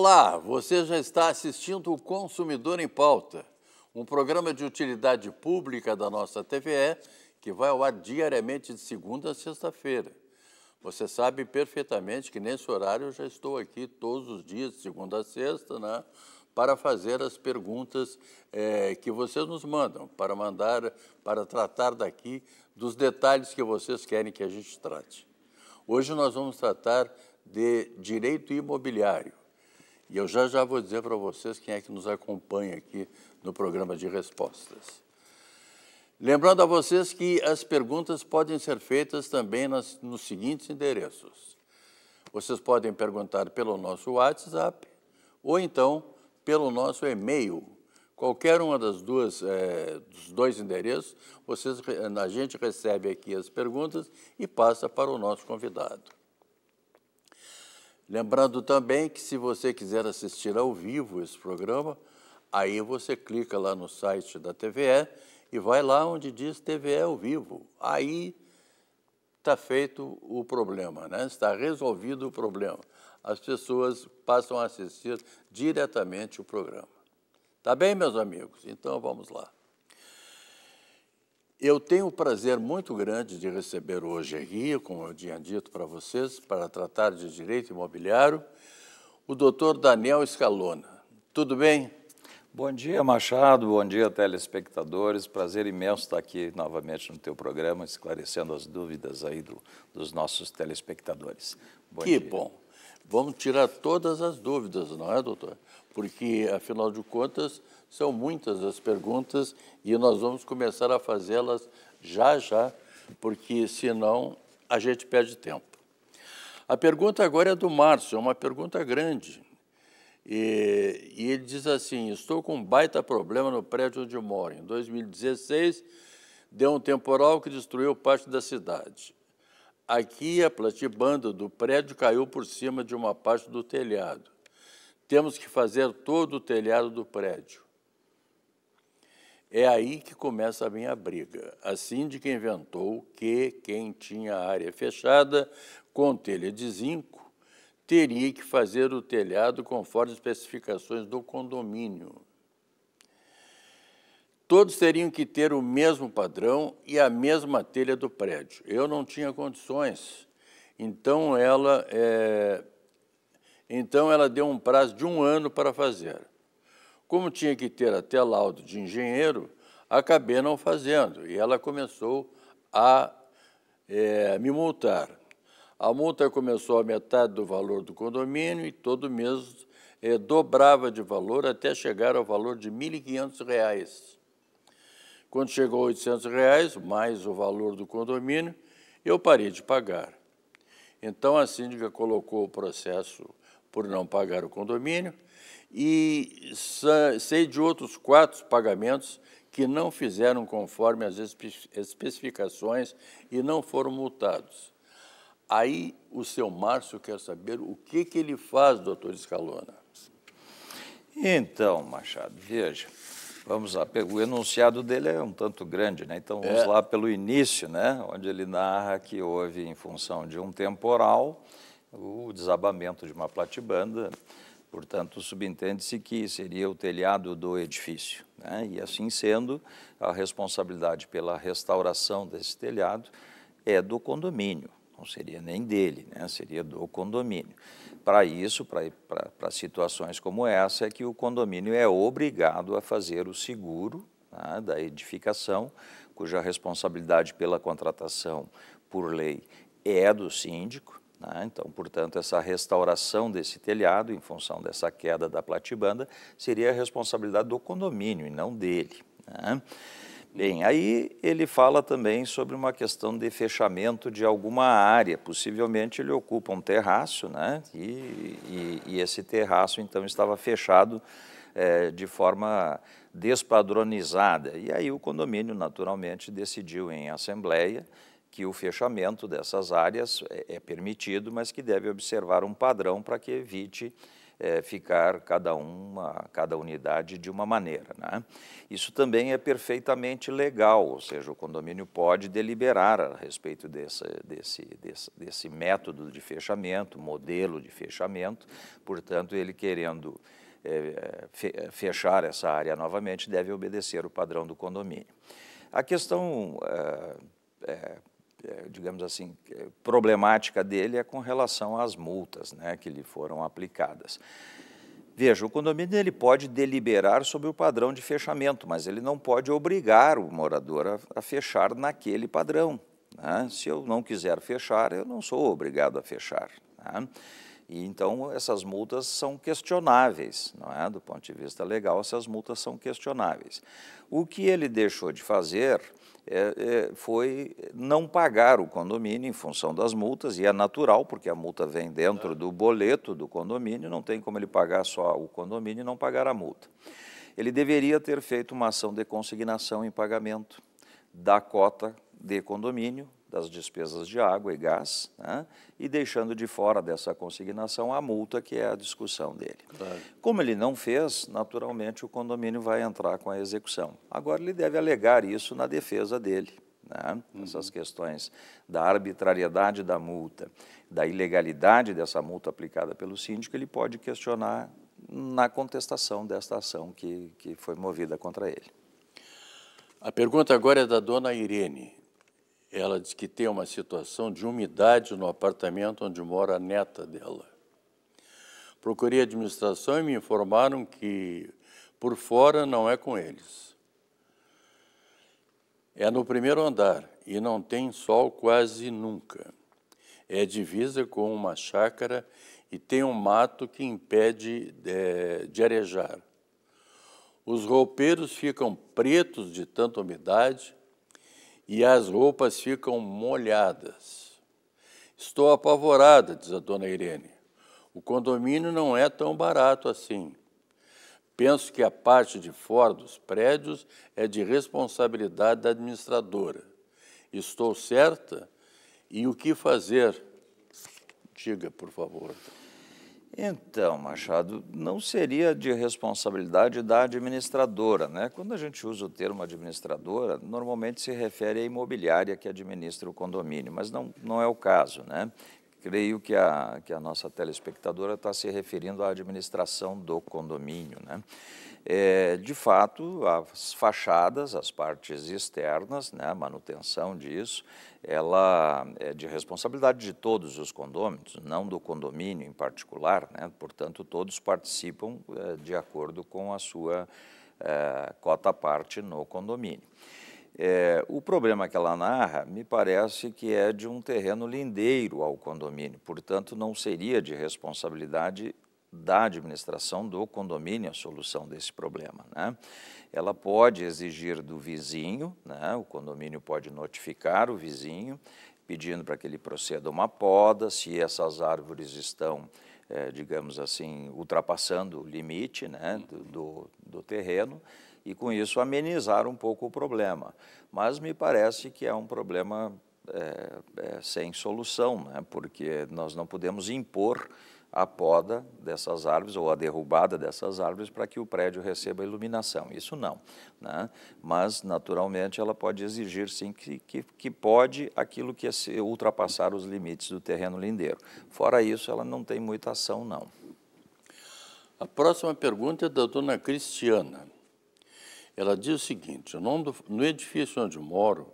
Olá, você já está assistindo o Consumidor em Pauta, um programa de utilidade pública da nossa TVE que vai ao ar diariamente de segunda a sexta-feira. Você sabe perfeitamente que nesse horário eu já estou aqui todos os dias, de segunda a sexta, né? para fazer as perguntas é, que vocês nos mandam, para mandar, para tratar daqui dos detalhes que vocês querem que a gente trate. Hoje nós vamos tratar de direito imobiliário. E eu já já vou dizer para vocês quem é que nos acompanha aqui no programa de respostas. Lembrando a vocês que as perguntas podem ser feitas também nas, nos seguintes endereços. Vocês podem perguntar pelo nosso WhatsApp ou então pelo nosso e-mail. Qualquer uma das duas, é, dos dois endereços, vocês, a gente recebe aqui as perguntas e passa para o nosso convidado. Lembrando também que se você quiser assistir ao vivo esse programa, aí você clica lá no site da TVE e vai lá onde diz TVE ao vivo. Aí está feito o problema, né? está resolvido o problema. As pessoas passam a assistir diretamente o programa. Tá bem, meus amigos? Então vamos lá. Eu tenho o prazer muito grande de receber hoje aqui, como eu tinha dito para vocês, para tratar de direito imobiliário, o doutor Daniel Escalona. Tudo bem? Bom dia, Machado. Bom dia, telespectadores. Prazer imenso estar aqui novamente no teu programa, esclarecendo as dúvidas aí do, dos nossos telespectadores. Bom que dia. bom. Vamos tirar todas as dúvidas, não é, doutor? Porque, afinal de contas, são muitas as perguntas e nós vamos começar a fazê-las já já, porque senão a gente perde tempo. A pergunta agora é do Márcio, é uma pergunta grande. E, e, ele diz assim: Estou com um baita problema no prédio onde moro. Em 2016, deu um temporal que destruiu parte da cidade. Aqui, a platibanda do prédio caiu por cima de uma parte do telhado. Temos que fazer todo o telhado do prédio. É aí que começa a minha briga. A assim síndica inventou que quem tinha área fechada com telha de zinco teria que fazer o telhado conforme as especificações do condomínio. Todos teriam que ter o mesmo padrão e a mesma telha do prédio. Eu não tinha condições. Então ela, é... então ela deu um prazo de um ano para fazer. Como tinha que ter até laudo de engenheiro, acabei não fazendo e ela começou a é, me multar. A multa começou a metade do valor do condomínio e todo mês é, dobrava de valor até chegar ao valor de R$ 1.500. Quando chegou a R$ 800, reais, mais o valor do condomínio, eu parei de pagar. Então a síndica colocou o processo por não pagar o condomínio e sei de outros quatro pagamentos que não fizeram conforme as especificações e não foram multados. Aí o seu Márcio quer saber o que, que ele faz, doutor Escalona. Então, Machado, veja, vamos lá, o enunciado dele é um tanto grande, né? Então vamos é. lá pelo início, né? Onde ele narra que houve, em função de um temporal, o desabamento de uma platibanda, Portanto, subentende-se que seria o telhado do edifício. Né? E assim sendo, a responsabilidade pela restauração desse telhado é do condomínio, não seria nem dele, né? seria do condomínio. Para isso, para situações como essa, é que o condomínio é obrigado a fazer o seguro né, da edificação, cuja responsabilidade pela contratação por lei é do síndico, né? então, portanto, essa restauração desse telhado, em função dessa queda da platibanda, seria a responsabilidade do condomínio e não dele. Né? Bem, aí ele fala também sobre uma questão de fechamento de alguma área. Possivelmente ele ocupa um terraço, né? E, e, e esse terraço então estava fechado é, de forma despadronizada. E aí o condomínio, naturalmente, decidiu em assembleia que o fechamento dessas áreas é, é, permitido, mas que deve observar um padrão para que evite é, ficar cada uma, cada unidade de uma maneira. Né? Isso também é perfeitamente legal, ou seja, o condomínio pode deliberar a respeito desse, desse, desse, desse método de fechamento, modelo de fechamento, portanto, ele querendo é, fechar essa área novamente, deve obedecer o padrão do condomínio. A questão é, é é, digamos assim, é, problemática dele é com relação às multas né, que lhe foram aplicadas. Veja, o condomínio ele pode deliberar sobre o padrão de fechamento, mas ele não pode obrigar o morador a, a fechar naquele padrão. Né? Se eu não quiser fechar, eu não sou obrigado a fechar. Né? E, então, essas multas são questionáveis, não é? Do ponto de vista legal, essas multas são questionáveis. O que ele deixou de fazer é, é, foi não pagar o condomínio em função das multas, e é natural, porque a multa vem dentro do boleto do condomínio, não tem como ele pagar só o condomínio e não pagar a multa. Ele deveria ter feito uma ação de consignação em pagamento da cota de condomínio das despesas de água e gás, né? e deixando de fora dessa consignação a multa, que é a discussão dele. Claro. Como ele não fez, naturalmente o condomínio vai entrar com a execução. Agora, ele deve alegar isso na defesa dele. Né? Uhum. Essas questões da arbitrariedade da multa, da ilegalidade dessa multa aplicada pelo síndico, ele pode questionar na contestação desta ação que, que foi movida contra ele. A pergunta agora é da dona Irene. Ela diz que tem uma situação de umidade no apartamento onde mora a neta dela. Procurei a administração e me informaram que por fora não é com eles. É no primeiro andar e não tem sol quase nunca. É divisa com uma chácara e tem um mato que impede é, de arejar. Os roupeiros ficam pretos de tanta umidade e as roupas ficam molhadas. Estou apavorada, diz a dona Irene. O condomínio não é tão barato assim. Penso que a parte de fora dos prédios é de responsabilidade da administradora. Estou certa? E o que fazer? Diga, por favor. Então, Machado, não seria de responsabilidade da administradora, né? Quando a gente usa o termo administradora, normalmente se refere à imobiliária que administra o condomínio, mas não, não é o caso, né? Creio que a, que a nossa telespectadora está se referindo à administração do condomínio, né? É, de fato, as fachadas, as partes externas, né, a manutenção disso, ela é de responsabilidade de todos os condôminos, não do condomínio em particular, né, portanto, todos participam é, de acordo com a sua é, cota parte no condomínio. É, o problema que ela narra me parece que é de um terreno lindeiro ao condomínio, portanto, não seria de responsabilidade da administração do condomínio a solução desse problema. Né? Ela pode exigir do vizinho, né? o condomínio pode notificar o vizinho, pedindo para que ele proceda uma poda, se essas árvores estão, é, digamos assim, ultrapassando o limite né? do, do, do terreno, e com isso amenizar um pouco o problema. Mas me parece que é um problema é, é, sem solução, né? porque nós não podemos impor a poda dessas árvores ou a derrubada dessas árvores para que o prédio receba iluminação. Isso não, né? mas naturalmente ela pode exigir sim que, que, que pode aquilo que é ultrapassar os limites do terreno lindeiro. Fora isso, ela não tem muita ação não. A próxima pergunta é da dona Cristiana. Ela diz o seguinte, no edifício onde moro,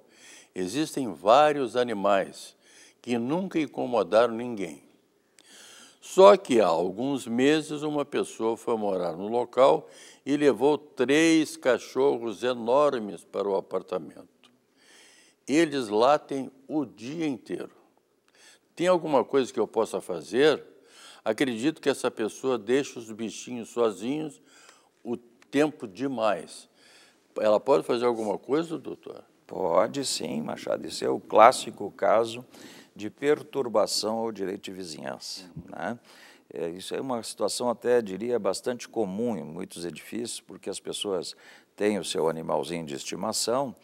existem vários animais que nunca incomodaram ninguém só que há alguns meses uma pessoa foi morar no local e levou três cachorros enormes para o apartamento. Eles latem o dia inteiro. Tem alguma coisa que eu possa fazer? Acredito que essa pessoa deixa os bichinhos sozinhos o tempo demais. Ela pode fazer alguma coisa, doutor? Pode sim, Machado. Esse é o clássico caso de perturbação ao direito de vizinhança. Né? É, isso é uma situação até, diria, bastante comum em muitos edifícios, porque as pessoas têm o seu animalzinho de estimação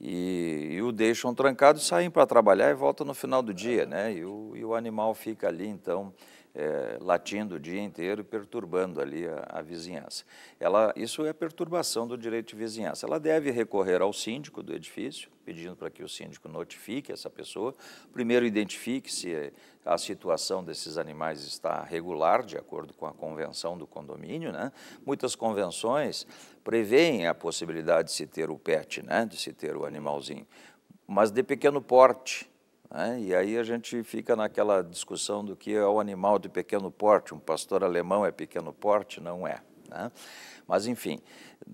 e, e o deixam trancado, saem para trabalhar e voltam no final do dia, né? E o, e o animal fica ali, então, é, latindo o dia inteiro e perturbando ali a, a, vizinhança. Ela, isso é perturbação do direito de vizinhança. Ela deve recorrer ao síndico do edifício, pedindo para que o síndico notifique essa pessoa. Primeiro, identifique se a situação desses animais está regular, de acordo com a convenção do condomínio. Né? Muitas convenções preveem a possibilidade de se ter o pet, né? de se ter o animalzinho, mas de pequeno porte né? E aí a gente fica naquela discussão do que é o animal de pequeno porte. Um pastor alemão é pequeno porte? Não é. Né? Mas, enfim,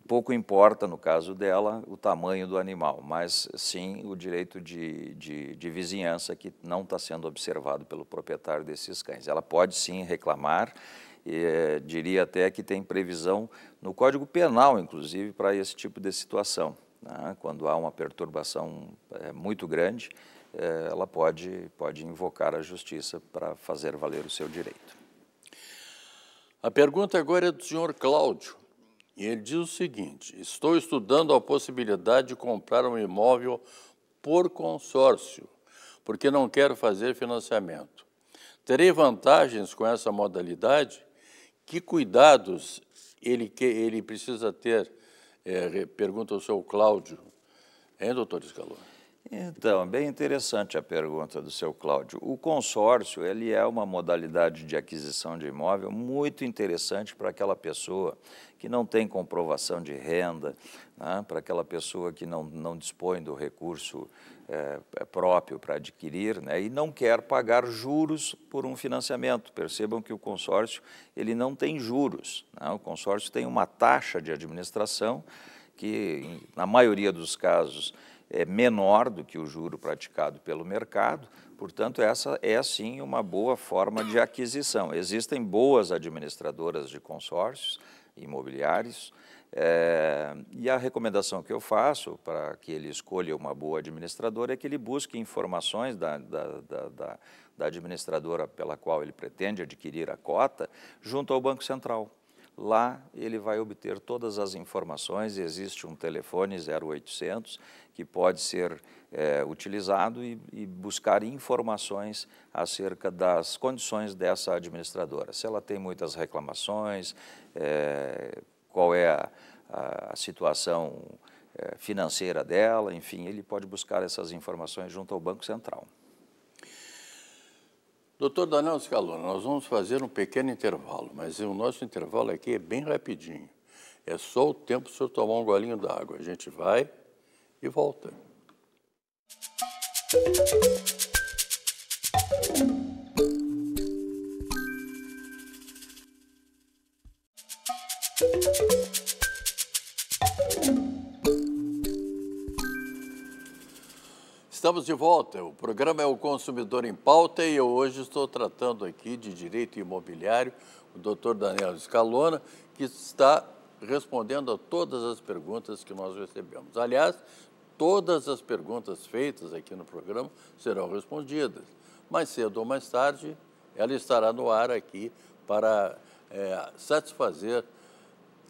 pouco importa, no caso dela, o tamanho do animal, mas sim o direito de, de, de vizinhança que não está sendo observado pelo proprietário desses cães. Ela pode sim reclamar, e, eh, diria até que tem previsão no Código Penal, inclusive, para esse tipo de situação. Né? Quando há uma perturbação é, muito grande, é, ela pode, pode invocar a justiça para fazer valer o seu direito. A pergunta agora é do senhor Cláudio. E ele diz o seguinte: estou estudando a possibilidade de comprar um imóvel por consórcio, porque não quero fazer financiamento. Terei vantagens com essa modalidade? Que cuidados ele, que, ele precisa ter é, pergunta ao seu Cláudio. Hein, doutor Escalona? Então, bem interessante a pergunta do seu Cláudio. O consórcio, ele é uma modalidade de aquisição de imóvel muito interessante para aquela pessoa que não tem comprovação de renda, né? para aquela pessoa que não, não dispõe do recurso é, próprio para adquirir né, e não quer pagar juros por um financiamento. Percebam que o consórcio ele não tem juros. Né? O consórcio tem uma taxa de administração que, na maioria dos casos, é menor do que o juro praticado pelo mercado, portanto, essa é sim uma boa forma de aquisição. Existem boas administradoras de consórcios imobiliários, é, e a recomendação que eu faço para que ele escolha uma boa administradora é que ele busque informações da, da, da, da administradora pela qual ele pretende adquirir a cota junto ao Banco Central. Lá ele vai obter todas as informações, existe um telefone 0800 que pode ser é, utilizado e, e, buscar informações acerca das condições dessa administradora. Se ela tem muitas reclamações, é, qual é a, a, situação é, financeira dela, enfim, ele pode buscar essas informações junto ao Banco Central. Doutor Daniel Scalona, nós vamos fazer um pequeno intervalo, mas o nosso intervalo aqui é bem rapidinho. É só o tempo para o senhor tomar um golinho d'água. A gente vai e volta. Música Estamos de volta. O programa é o Consumidor em Pauta e eu hoje estou tratando aqui de direito imobiliário, o doutor Daniel Scalona, que está respondendo a todas as perguntas que nós recebemos. Aliás, todas as perguntas feitas aqui no programa serão respondidas. Mais cedo ou mais tarde, ela estará no ar aqui para é, satisfazer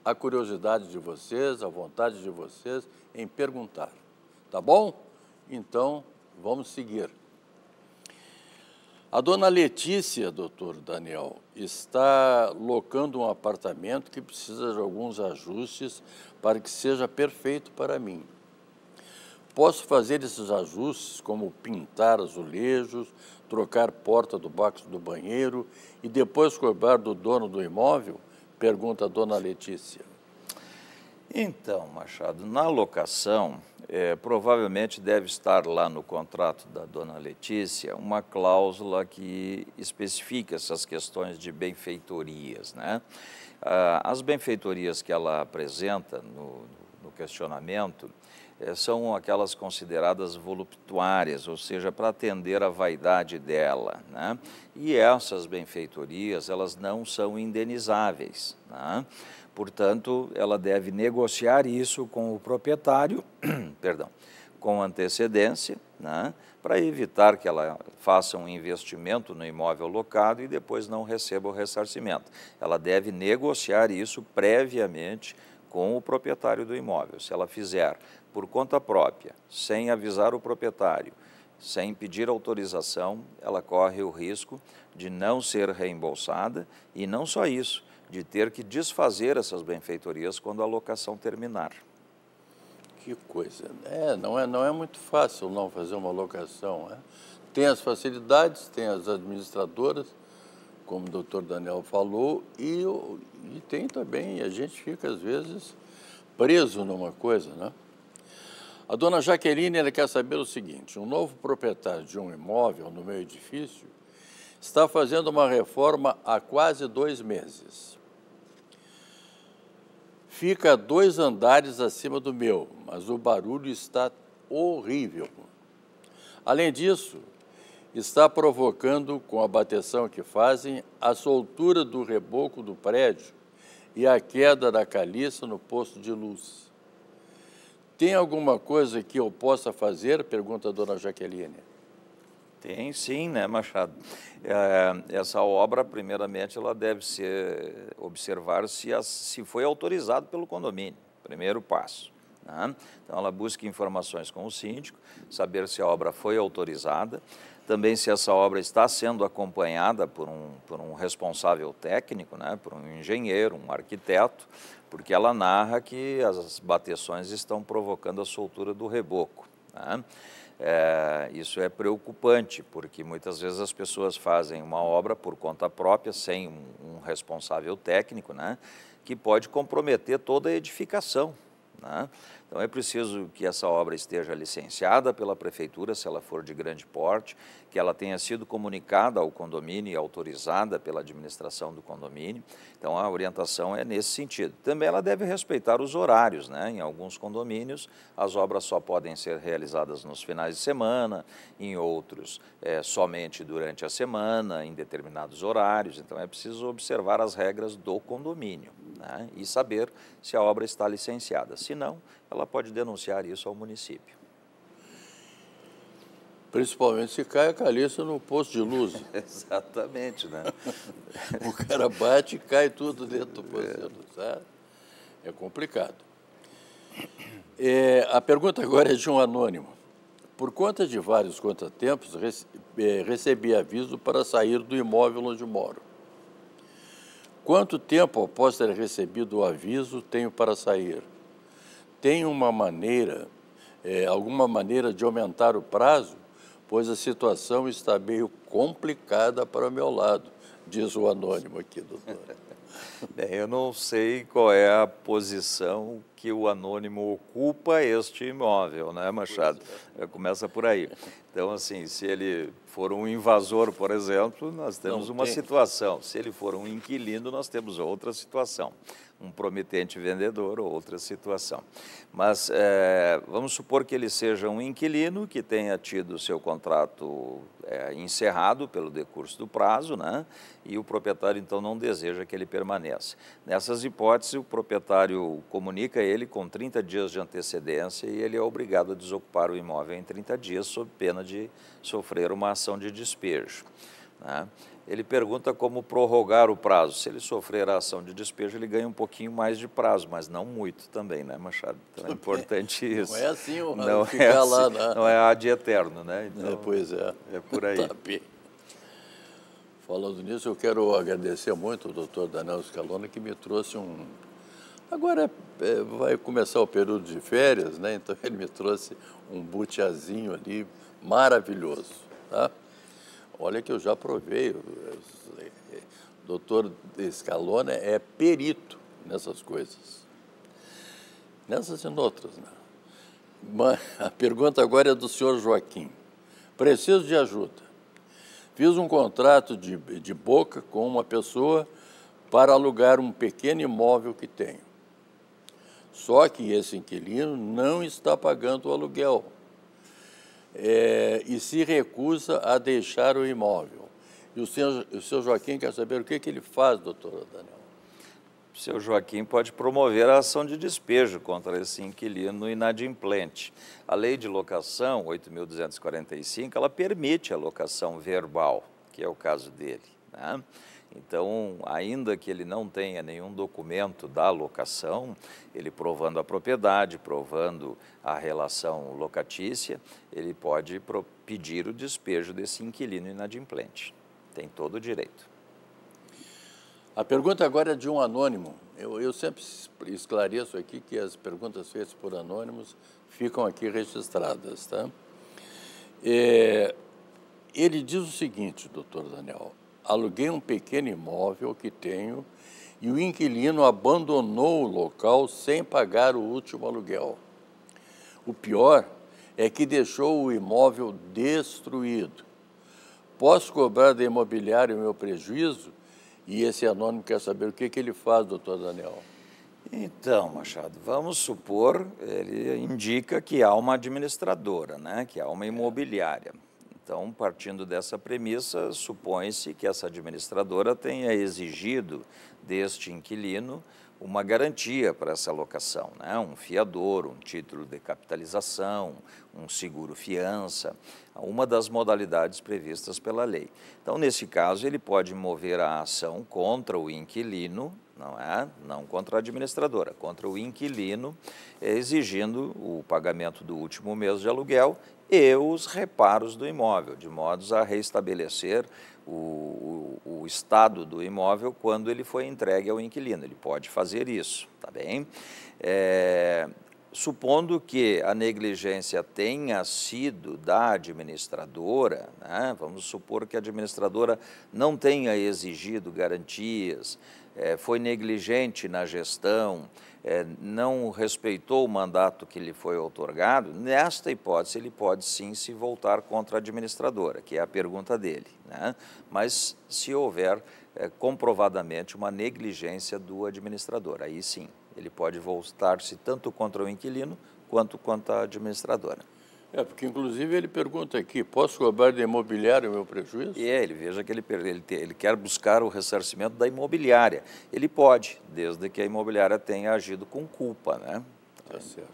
a curiosidade de vocês, a vontade de vocês em perguntar. Tá bom? Então, Vamos seguir. A dona Letícia, doutor Daniel, está locando um apartamento que precisa de alguns ajustes para que seja perfeito para mim. Posso fazer esses ajustes, como pintar azulejos, trocar porta do box do banheiro e depois cobrar do dono do imóvel? Pergunta a dona Letícia. Então, Machado, na locação, é, provavelmente deve estar lá no contrato da dona Letícia uma cláusula que especifica essas questões de benfeitorias. Né? Ah, as benfeitorias que ela apresenta no, no questionamento é, são aquelas consideradas voluptuárias, ou seja, para atender a vaidade dela. Né? E essas benfeitorias, elas não são indenizáveis. Né? Portanto, ela deve negociar isso com o proprietário, perdão, com antecedência, né, para evitar que ela faça um investimento no imóvel locado e depois não receba o ressarcimento. Ela deve negociar isso previamente com o proprietário do imóvel. Se ela fizer por conta própria, sem avisar o proprietário, sem pedir autorização, ela corre o risco de não ser reembolsada e não só isso, de ter que desfazer essas benfeitorias quando a locação terminar. Que coisa. É, não é, não é muito fácil não fazer uma locação. é. Tem as facilidades, tem as administradoras, como o doutor Daniel falou, e, e tem também, a gente fica às vezes preso numa coisa, né? A dona Jaqueline ela quer saber o seguinte: um novo proprietário de um imóvel no meu edifício está fazendo uma reforma há quase dois meses. Fica dois andares acima do meu, mas o barulho está horrível. Além disso, está provocando, com a bateção que fazem, a soltura do reboco do prédio e a queda da caliça no posto de luz. Tem alguma coisa que eu possa fazer? Pergunta a dona Jaqueline. Tem sim, né, Machado? É, essa obra, primeiramente, ela deve ser observar se, a, se foi autorizado pelo condomínio. Primeiro passo. Né? Então, ela busca informações com o síndico, saber se a obra foi autorizada, também se essa obra está sendo acompanhada por um, por um responsável técnico, né, por um engenheiro, um arquiteto, porque ela narra que as bateções estão provocando a soltura do reboco. Né? É, isso é preocupante, porque muitas vezes as pessoas fazem uma obra por conta própria, sem um, um responsável técnico, né, que pode comprometer toda a edificação. Né? Então é preciso que essa obra esteja licenciada pela prefeitura, se ela for de grande porte, que ela tenha sido comunicada ao condomínio e autorizada pela administração do condomínio. Então a orientação é nesse sentido. Também ela deve respeitar os horários, né? Em alguns condomínios as obras só podem ser realizadas nos finais de semana, em outros é, somente durante a semana, em determinados horários. Então é preciso observar as regras do condomínio né, e saber se a obra está licenciada. Se não, ela pode denunciar isso ao município. Principalmente se cai a caliça no posto de luz. Exatamente, né? o cara bate e cai tudo dentro do posto de é. luz. Sabe? Né? É complicado. É, a pergunta agora é de um anônimo. Por conta de vários contratempos, é, recebi aviso para sair do imóvel onde moro. Quanto tempo após ter recebido o aviso tenho para sair? Tem uma maneira, é, alguma maneira de aumentar o prazo? Pois a situação está meio complicada para o meu lado, diz o anônimo aqui, doutor. Bem, eu não sei qual é a posição que o anônimo ocupa este imóvel, não né, é Machado? É, começa por aí. Então, assim, se ele for um invasor, por exemplo, nós temos Não uma tem. situação. Se ele for um inquilino, nós temos outra situação. Um prometente vendedor, outra situação. Mas é, vamos supor que ele seja um inquilino que tenha tido seu contrato é, encerrado pelo decurso do prazo, né? E o proprietário, então, não deseja que ele permaneça. Nessas hipóteses, o proprietário comunica ele com 30 dias de antecedência e ele é obrigado a desocupar o imóvel em 30 dias, sob pena de sofrer uma ação de despejo. Né? Ele pergunta como prorrogar o prazo. Se ele sofrer a ação de despejo, ele ganha um pouquinho mais de prazo, mas não muito também, né, Machado? Então é, é importante isso. Não é assim, o não ficar é assim, lá, né? Não é ad eterno, né? É, então, é, pois é. É por aí. Tá Falando nisso, eu quero agradecer muito ao doutor Daniel Scalona, que me trouxe um Agora é, vai começar o período de férias, né? Então ele me trouxe um butiazinho ali maravilhoso, tá? Olha que eu já provei. O é, é, doutor Escalona é perito nessas coisas. Nessas e outras, né? Mas a pergunta agora é do senhor Joaquim. Preciso de ajuda. Fiz um contrato de, de boca com uma pessoa para alugar um pequeno imóvel que tenho. Só que esse inquilino não está pagando o aluguel é, e se recusa a deixar o imóvel. E o senhor, o senhor Joaquim quer saber o que, que ele faz, doutora Daniel. O senhor Joaquim pode promover a ação de despejo contra esse inquilino inadimplente. A lei de locação, 8.245, ela permite a locação verbal, que é o caso dele. Né? Então, ainda que ele não tenha nenhum documento da locação, ele provando a propriedade, provando a relação locatícia, ele pode pedir o despejo desse inquilino inadimplente. Tem todo o direito. A pergunta agora é de um anônimo. Eu, eu sempre esclareço aqui que as perguntas feitas por anônimos ficam aqui registradas, tá? É, ele diz o seguinte, doutor Daniel: aluguei um pequeno imóvel que tenho e o inquilino abandonou o local sem pagar o último aluguel. O pior é que deixou o imóvel destruído. Posso cobrar da imobiliária o meu prejuízo? E esse anônimo quer saber o que, que ele faz, doutor Daniel. Então, Machado, vamos supor, ele indica que há uma administradora, né? que há uma imobiliária. Então, partindo dessa premissa, supõe-se que essa administradora tenha exigido deste inquilino uma garantia para essa locação, né? um fiador, um título de capitalização, um seguro fiança, uma das modalidades previstas pela lei. Então, nesse caso, ele pode mover a ação contra o inquilino não é? Não contra a administradora, contra o inquilino, exigindo o pagamento do último mês de aluguel e os reparos do imóvel, de modos a restabelecer o, o, o, estado do imóvel quando ele foi entregue ao inquilino. Ele pode fazer isso, tá bem? É, supondo que a negligência tenha sido da administradora, né? vamos supor que a administradora não tenha exigido garantias, é, foi negligente na gestão, é, não respeitou o mandato que lhe foi otorgado, nesta hipótese ele pode sim se voltar contra a administradora, que é a pergunta dele. Né? Mas se houver é, comprovadamente uma negligência do administrador, aí sim, ele pode voltar-se tanto contra o inquilino quanto contra a administradora. É, porque inclusive ele pergunta aqui, posso cobrar da imobiliária o meu prejuízo? E é, ele veja que ele, ele, ele, quer buscar o ressarcimento da imobiliária. Ele pode, desde que a imobiliária tenha agido com culpa, né? Tá é. certo.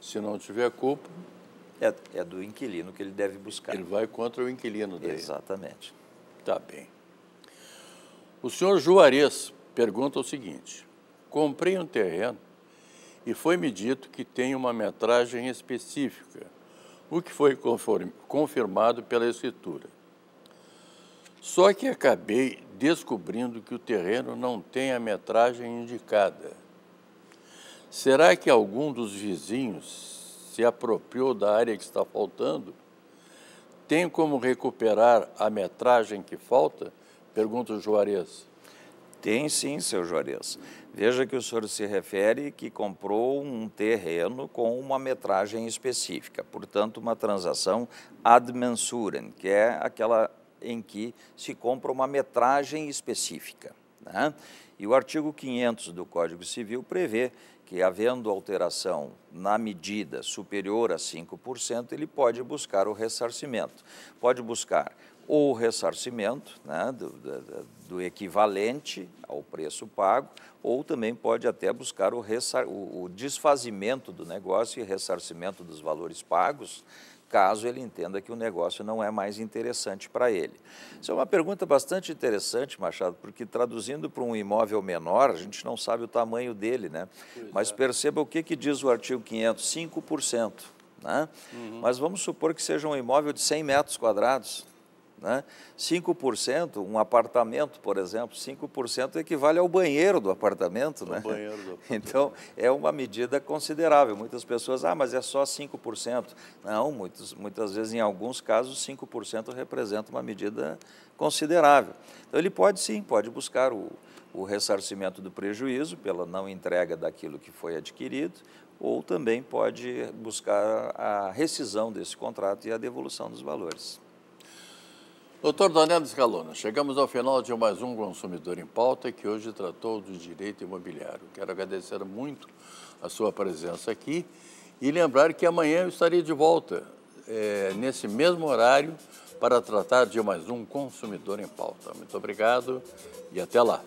Se não tiver culpa... É, é do inquilino que ele deve buscar. Ele vai contra o inquilino dele. Exatamente. Tá bem. O senhor Juarez pergunta o seguinte, comprei um terreno e foi-me dito que tem uma metragem específica o que foi conforme, confirmado pela Escritura. Só que acabei descobrindo que o terreno não tem a metragem indicada. Será que algum dos vizinhos se apropriou da área que está faltando? Tem como recuperar a metragem que falta? Pergunta o Juarez. Tem sim, seu Juarez. Veja que o senhor se refere que comprou um terreno com uma metragem específica, portanto, uma transação ad mensurem, que é aquela em que se compra uma metragem específica. Né? E o artigo 500 do Código Civil prevê que, havendo alteração na medida superior a 5%, ele pode buscar o ressarcimento. Pode buscar ou ressarcimento né, do, do, do, equivalente ao preço pago, ou também pode até buscar o, ressar, o, o desfazimento do negócio e ressarcimento dos valores pagos, caso ele entenda que o negócio não é mais interessante para ele. Isso é uma pergunta bastante interessante, Machado, porque traduzindo para um imóvel menor, a gente não sabe o tamanho dele, né? Mas é. perceba o que, que diz o artigo 500, 5%. Né? Uhum. Mas vamos supor que seja um imóvel de 100 metros quadrados. Né? 5%, um apartamento, por exemplo, 5% equivale ao banheiro do apartamento. Né? Banheiro do apartamento. Então, é uma medida considerável. Muitas pessoas, ah, mas é só 5%. Não, muitos, muitas vezes, em alguns casos, 5% representa uma medida considerável. Então, ele pode sim, pode buscar o, o ressarcimento do prejuízo pela não entrega daquilo que foi adquirido, ou também pode buscar a rescisão desse contrato e a devolução dos valores. Doutor Daniel Scalona, chegamos ao final de mais um Consumidor em Pauta, que hoje tratou do direito imobiliário. Quero agradecer muito a sua presença aqui e lembrar que amanhã eu estarei de volta, é, nesse mesmo horário, para tratar de mais um Consumidor em Pauta. Muito obrigado e até lá.